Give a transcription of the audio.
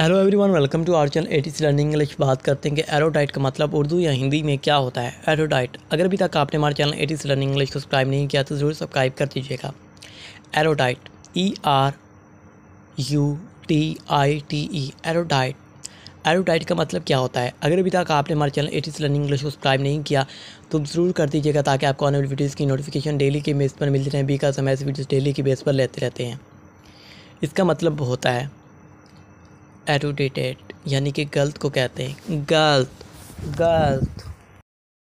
hello everyone welcome to our channel T learning English बात करते हैं कि एरोडाइट का मतलब उर्दू या हिंदी में क्या होता है एरोडाइट अगर अभी तक आपने हमारे चैनल टी लर्निंग इंग्लिश को सब्सक्राइब नहीं किया तो ज़रूर सब्सक्राइब कर दीजिएगा erudite E R U T I T E erudite erudite का मतलब क्या होता है अगर अभी तक आपने हमारे चैनल टी लर्निंग इंग्लिश को सब्सक्राइब नहीं किया तो ज़रूर कर दीजिएगा ताकि आपको आने वाली वीडियोज़ की नोटिफिकेशन डेली के बेस पर मिलती रहे का समय ऐसे वीडियोज़ डेली के बेस पर लेते रहते हैं इसका मतलब होता है एडोडेटेड यानी कि गलत को कहते हैं गलत गलत